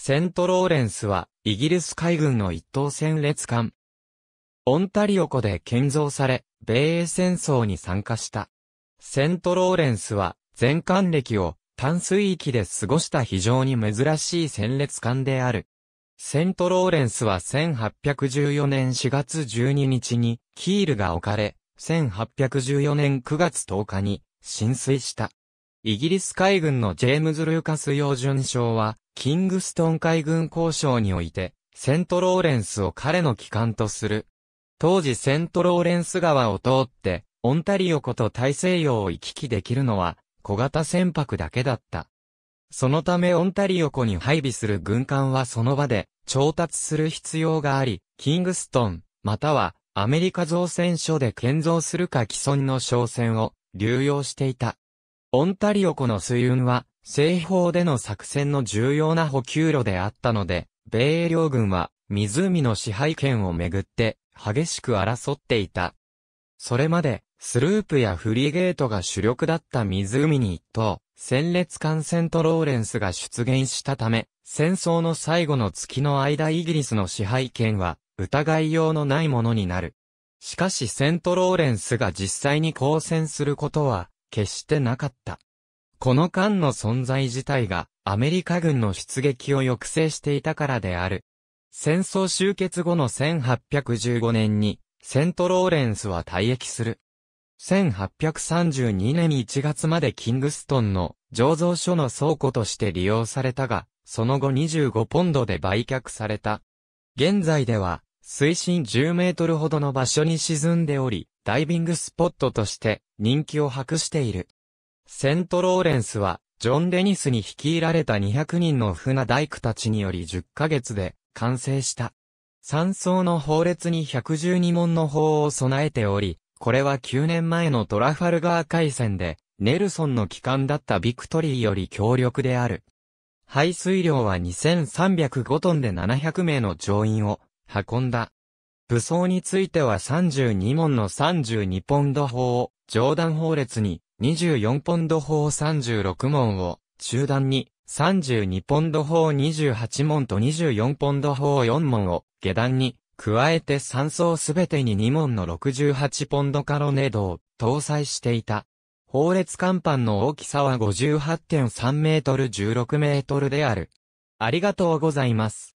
セントローレンスは、イギリス海軍の一等戦列艦。オンタリオ湖で建造され、米英戦争に参加した。セントローレンスは、全艦歴を、淡水域で過ごした非常に珍しい戦列艦である。セントローレンスは1814年4月12日に、キールが置かれ、1814年9月10日に、浸水した。イギリス海軍のジェームズ・ルーカス・ヨー賞は、キングストン海軍交渉において、セントローレンスを彼の機関とする。当時セントローレンス川を通って、オンタリオ湖と大西洋を行き来できるのは、小型船舶だけだった。そのためオンタリオ湖に配備する軍艦はその場で調達する必要があり、キングストン、またはアメリカ造船所で建造するか既存の商船を流用していた。オンタリオ湖の水運は西方での作戦の重要な補給路であったので、米英両軍は湖の支配権をめぐって激しく争っていた。それまでスループやフリゲートが主力だった湖に一頭、戦列艦セントローレンスが出現したため、戦争の最後の月の間イギリスの支配権は疑いようのないものになる。しかしセントローレンスが実際に交戦することは決してなかった。この艦の存在自体がアメリカ軍の出撃を抑制していたからである。戦争終結後の1815年にセントローレンスは退役する。1832年1月までキングストンの醸造所の倉庫として利用されたが、その後25ポンドで売却された。現在では、水深10メートルほどの場所に沈んでおり、ダイビングスポットとして人気を博している。セントローレンスは、ジョン・デニスに率いられた200人の船大工たちにより10ヶ月で完成した。三層の法列に112門の法を備えており、これは9年前のトラファルガー海戦で、ネルソンの機関だったビクトリーより強力である。排水量は2305トンで700名の乗員を運んだ。武装については32門の32ポンド砲を上段砲列に24ポンド砲36門を、中段に32ポンド砲28門と24ポンド砲4門を、下段に、加えて3層すべてに2門の68ポンドカロネードを搭載していた。法列甲板の大きさは58.3メートル16メートルである。ありがとうございます。